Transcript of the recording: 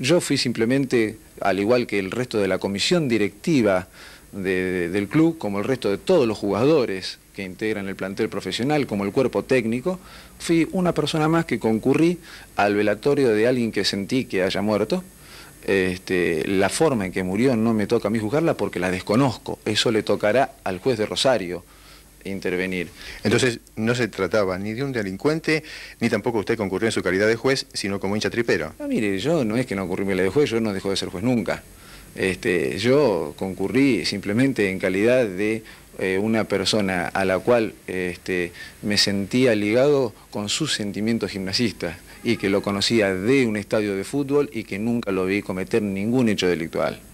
Yo fui simplemente, al igual que el resto de la comisión directiva del club, como el resto de todos los jugadores que integran el plantel profesional, como el cuerpo técnico, fui una persona más que concurrí al velatorio de alguien que sentí que haya muerto. Este, la forma en que murió no me toca a mí juzgarla porque la desconozco. Eso le tocará al juez de Rosario intervenir. Entonces, no se trataba ni de un delincuente, ni tampoco usted concurrió en su calidad de juez, sino como hincha tripero. No, mire, yo no es que no ocurrió en la de juez, yo no dejo de ser juez nunca. Este, yo concurrí simplemente en calidad de eh, una persona a la cual este, me sentía ligado con sus sentimientos gimnasistas y que lo conocía de un estadio de fútbol y que nunca lo vi cometer ningún hecho delictual.